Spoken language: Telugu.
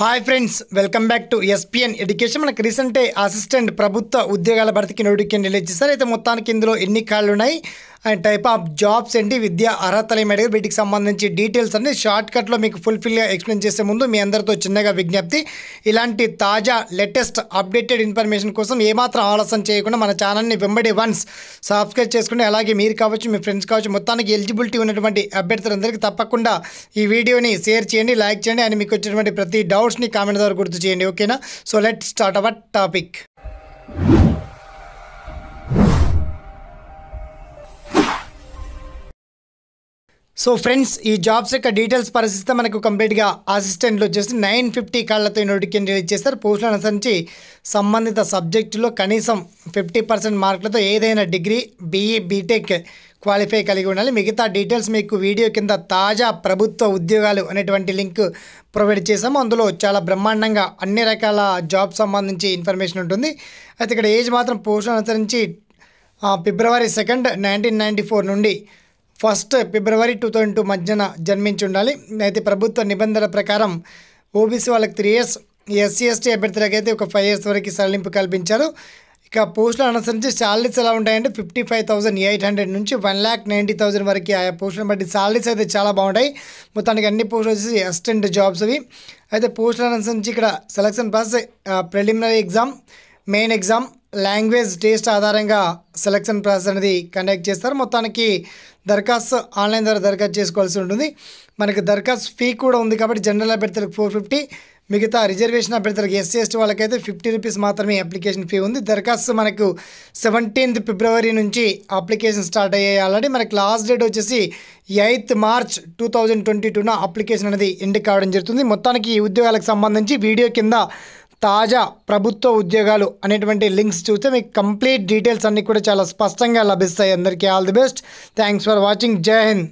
hi friends welcome back to SPN education మనకు రీసెంటే అసిస్టెంట్ ప్రభుత్వ ఉద్యోగాల భర్తీకి నోటిఫికేషన్ రిలీజ్ చేశారు అయితే మొత్తానికి ఇందులో ఎన్ని ఖాళీలు ఉన్నాయి అండ్ టైప్ ఆఫ్ జాబ్స్ ఏంటి విద్యా అర్హతలు ఏమి అడిగారు వీటికి సంబంధించి డీటెయిల్స్ అన్ని షార్ట్కట్లో మీకు ఫుల్ఫిల్గా ఎక్స్ప్లెయిన్ చేసే ముందు మీ అందరితో చిన్నగా విజ్ఞప్తి ఇలాంటి తాజా లేటెస్ట్ అప్డేటెడ్ ఇన్ఫర్మేషన్ కోసం ఏమాత్రం ఆలస్యం చేయకుండా మన ఛానల్ని వెంబడి వన్స్ సబ్స్క్రైబ్ చేసుకుని అలాగే మీరు కావచ్చు మీ ఫ్రెండ్స్ కావచ్చు మొత్తానికి ఎలిజిబిలిటీ ఉన్నటువంటి అభ్యర్థులందరికీ తప్పకుండా ఈ వీడియోని షేర్ చేయండి లైక్ చేయండి అని మీకు వచ్చినటువంటి ప్రతి డౌట్స్ని కామెంట్ ద్వారా గుర్తు చేయండి ఓకేనా so let start our topic so friends ఈ జాబ్స్ యొక్క డీటెయిల్స్ పరిశీలిస్తే మనకు కంప్లీట్గా అసిస్టెంట్లు వచ్చేసి నైన్ ఫిఫ్టీ కాళ్ళతో నోటిఫికేషన్ రిలీజ్ చేస్తారు పోస్టులు అనుసరించి సంబంధిత సబ్జెక్టులో కనీసం ఫిఫ్టీ పర్సెంట్ మార్కులతో ఏదైనా డిగ్రీ బీఈ బీటెక్ క్వాలిఫై కలిగి ఉండాలి మిగతా డీటెయిల్స్ మీకు వీడియో కింద తాజా ప్రభుత్వ ఉద్యోగాలు అనేటువంటి లింక్ ప్రొవైడ్ చేసాము అందులో చాలా బ్రహ్మాండంగా అన్ని రకాల జాబ్ సంబంధించి ఇన్ఫర్మేషన్ ఉంటుంది అయితే ఇక్కడ ఏజ్ మాత్రం పోస్టులు అనుసరించి February second nineteen ninety four నుండి first February two thousand two మధ్యన జన్మించి ఉండాలి అయితే ప్రభుత్వ నిబంధనల ప్రకారం ఓబీసీ వాళ్ళకి త్రీ ఇయర్స్ ఎస్సీ ఎస్టీ అయితే ఒక ఫైవ్ ఇయర్స్ వరకు సడలింపు కల్పించారు ఇక పోస్టులు అనుసరించి శాలరీస్ ఎలా ఉంటాయంటే fifty five thousand eight hundred నుంచి వన్ ల్యాక్ నైంటీ థౌసండ్ వరకు ఆయా పోస్టులను బట్టి శాలరీస్ అయితే చాలా బాగుంటాయి మొత్తానికి అన్ని పోస్టులు వచ్చేసి అసిస్టెంట్ జాబ్స్ అవి అయితే పోస్టులు అనుసరించి ఇక్కడ selection process preliminary exam main exam language test ఆధారంగా సెలక్షన్ ప్రాసెస్ అనేది కండక్ట్ చేస్తారు మొత్తానికి దరఖాస్తు ఆన్లైన్ ద్వారా దరఖాస్తు చేసుకోవాల్సి ఉంటుంది మనకి దరఖాస్తు ఫీ కూడా ఉంది కాబట్టి జనరల్ అభ్యర్థులకు ఫోర్ ఫిఫ్టీ మిగతా రిజర్వేషన్ అభ్యర్థులకు ఎస్సీ ఎస్టీ వాళ్ళకైతే ఫిఫ్టీ రూపీస్ మాత్రమే అప్లికేషన్ ఫీ ఉంది దరఖాస్తు మనకు సెవెంటీన్త్ ఫిబ్రవరి నుంచి అప్లికేషన్ స్టార్ట్ అయ్యాయి ఆల్రెడీ మనకి లాస్ట్ డేట్ వచ్చేసి eighth March two thousand twenty టూన అప్లికేషన్ అనేది ఎండ్ కావడం జరుగుతుంది మొత్తానికి ఈ ఉద్యోగాలకు సంబంధించి వీడియో కింద తాజా ప్రభుత్వ ఉద్యోగాలు అనేటువంటి లింక్స్ చూస్తే మీకు కంప్లీట్ డీటెయిల్స్ అన్నీ కూడా చాలా స్పష్టంగా లభిస్తాయి అందరికీ all the best thanks for watching జై హింద్